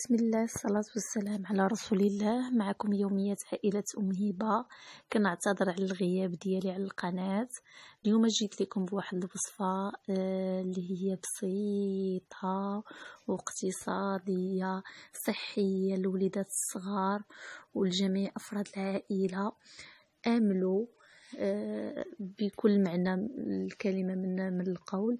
بسم الله الصلاة والسلام على رسول الله معكم يوميات عائلة أم هبة كنعتذر على الغياب ديالي على القناة اليوم جيت لكم بواحد الوصفة آه، اللي هي بسيطة واقتصادية صحية لوليدات الصغار ولجميع أفراد العائلة آملوا آه، بكل معنى الكلمة من القول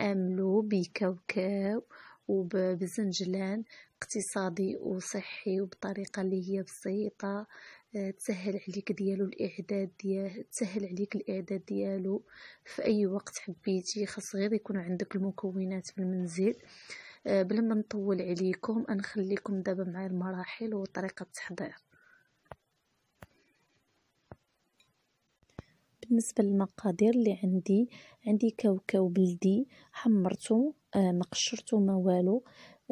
آملوا بكوكاو وبزنجلان اقتصادي وصحي وبطريقه اللي هي بسيطه آه، تسهل عليك ديالو الاعداد ديالو تسهل عليك الاعداد ديالو في اي وقت حبيتي خاص غير يكون عندك المكونات في المنزل آه، بلا ما نطول عليكم نخليكم دابا مع المراحل وطريقه التحضير بالنسبه للمقادير اللي عندي عندي كاوكاو بلدي حمرته آه، ما قشرته ما والو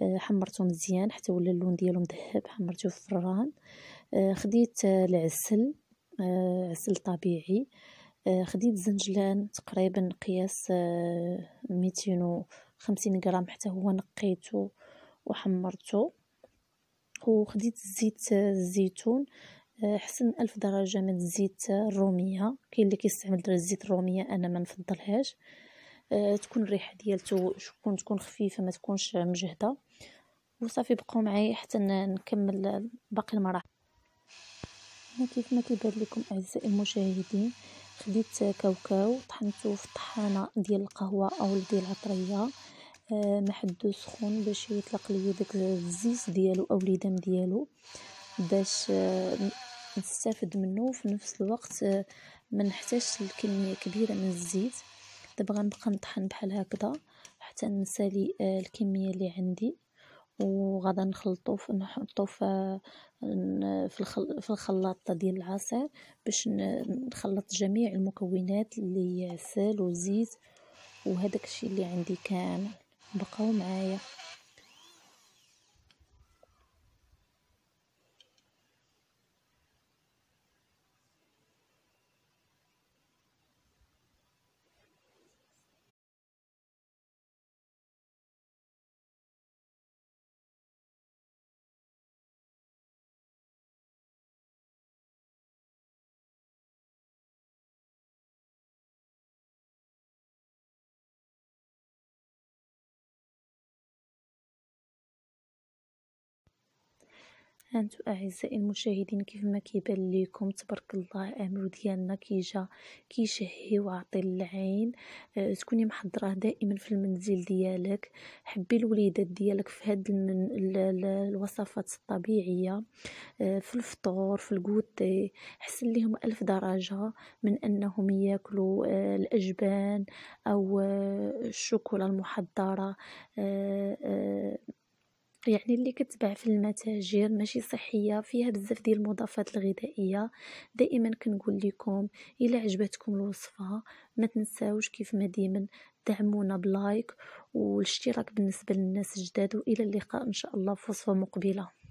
آه، حمرته مزيان حتى ولا اللون ديالو مذهب حمرته في الفران آه، خديت العسل عسل طبيعي خديت زنجلان تقريبا قياس 250 غرام حتى هو نقيته وحمرته وخديت زيت الزيتون حسن ألف درجة من الزيت الرومية كاين اللي كيستعمل الزيت الرومية أنا ما نفضلهاش آه، تكون الريحة ديالته شكون تكون خفيفة ما تكونش مجهدة وصافي بقاو معايا حتى نكمل باقي المراحل كيف ما كيبان لكم اعزائي المشاهدين خديت كاوكاو طحنته في طحانه ديال القهوه او ديال العطريه أه محدو سخون باش يطلق ليا داك الزيت ديالو او ليدام ديالو باش آه، نستافد منه وفي نفس الوقت آه، ما نحتاجش الكميه كبيره من الزيت دابا غنبقى نطحن بحال هكذا حتى نسالي آه، الكميه اللي عندي وغادا نخلطو نحطو في آه، في الخلاطة ديال العصير باش نخلط جميع المكونات اللي هي عسل وزيت وهذاك الشيء اللي عندي كامل بقاو معايا هانتو اعزائي المشاهدين كيف ما كيبان ليكم تبارك الله امرو ديالنا كيجا كيشهي وعطي العين أه تكوني محضراه دائما في المنزل ديالك حبي الوليدات ديالك في هاد المن... ال... ال... الوصفات الطبيعيه أه في الفطور في الكوتي حسن ليهم الف درجه من انهم ياكلوا أه الاجبان او آه، الشوكولا المحضره آه، آه، يعني اللي كتباع في المتاجر ماشي صحيه فيها بزاف ديال المضافات الغذائيه دائما كنقول لكم الا عجبتكم الوصفه ما تنساوش كيف ما ديما دعمونا بلايك والاشتراك بالنسبه للناس الجداد والى اللقاء ان شاء الله في وصفه مقبله